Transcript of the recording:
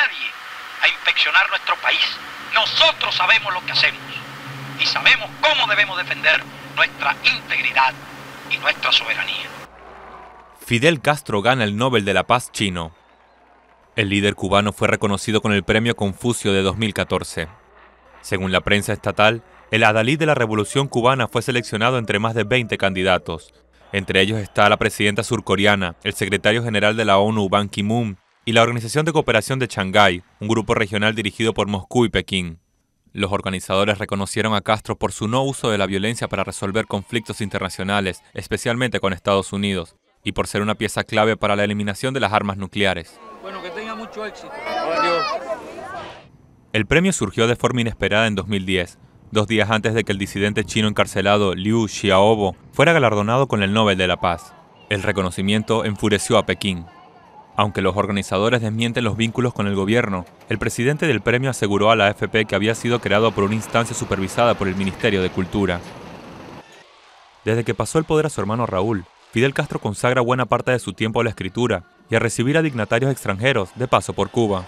nadie a infeccionar nuestro país. Nosotros sabemos lo que hacemos y sabemos cómo debemos defender nuestra integridad y nuestra soberanía. Fidel Castro gana el Nobel de la Paz chino. El líder cubano fue reconocido con el Premio Confucio de 2014. Según la prensa estatal, el adalid de la Revolución cubana fue seleccionado entre más de 20 candidatos. Entre ellos está la presidenta surcoreana, el secretario general de la ONU Ban Ki-moon, y la Organización de Cooperación de Shanghái, un grupo regional dirigido por Moscú y Pekín. Los organizadores reconocieron a Castro por su no uso de la violencia para resolver conflictos internacionales, especialmente con Estados Unidos, y por ser una pieza clave para la eliminación de las armas nucleares. El premio surgió de forma inesperada en 2010, dos días antes de que el disidente chino encarcelado Liu Xiaobo fuera galardonado con el Nobel de la Paz. El reconocimiento enfureció a Pekín, aunque los organizadores desmienten los vínculos con el gobierno, el presidente del premio aseguró a la AFP que había sido creado por una instancia supervisada por el Ministerio de Cultura. Desde que pasó el poder a su hermano Raúl, Fidel Castro consagra buena parte de su tiempo a la escritura y a recibir a dignatarios extranjeros de paso por Cuba.